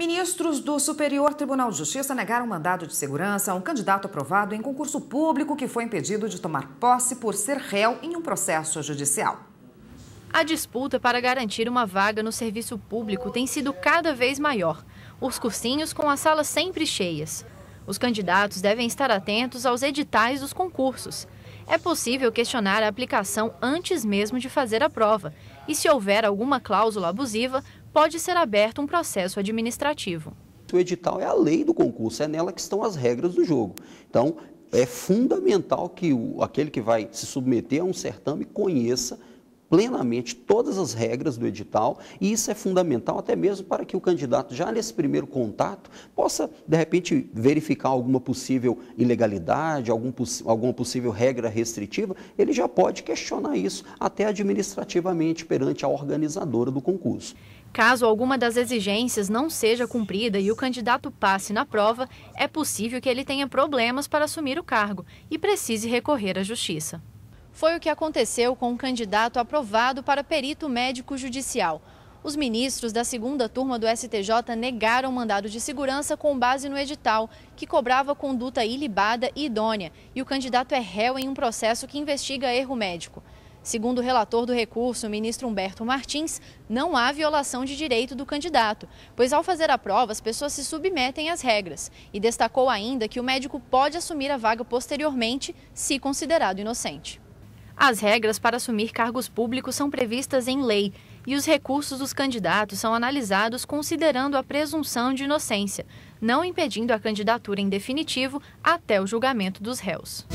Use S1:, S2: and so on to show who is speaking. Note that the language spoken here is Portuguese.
S1: Ministros do Superior Tribunal de Justiça negaram mandado de segurança a um candidato aprovado em concurso público que foi impedido de tomar posse por ser réu em um processo judicial. A disputa
S2: para garantir uma vaga no serviço público tem sido cada vez maior. Os cursinhos com as salas sempre cheias. Os candidatos devem estar atentos aos editais dos concursos. É possível questionar a aplicação antes mesmo de fazer a prova. E se houver alguma cláusula abusiva, pode ser aberto um processo administrativo.
S3: O edital é a lei do concurso, é nela que estão as regras do jogo. Então, é fundamental que o, aquele que vai se submeter a um certame conheça plenamente todas as regras do edital e isso é fundamental até mesmo para que o candidato, já nesse primeiro contato, possa, de repente, verificar alguma possível ilegalidade, algum alguma possível regra restritiva, ele já pode questionar isso até administrativamente perante a organizadora do concurso.
S2: Caso alguma das exigências não seja cumprida e o candidato passe na prova, é possível que ele tenha problemas para assumir o cargo e precise recorrer à justiça. Foi o que aconteceu com o um candidato aprovado para perito médico judicial. Os ministros da segunda turma do STJ negaram o mandado de segurança com base no edital, que cobrava conduta ilibada e idônea, e o candidato é réu em um processo que investiga erro médico. Segundo o relator do recurso, o ministro Humberto Martins, não há violação de direito do candidato, pois ao fazer a prova, as pessoas se submetem às regras. E destacou ainda que o médico pode assumir a vaga posteriormente, se considerado inocente. As regras para assumir cargos públicos são previstas em lei e os recursos dos candidatos são analisados considerando a presunção de inocência, não impedindo a candidatura em definitivo até o julgamento dos réus.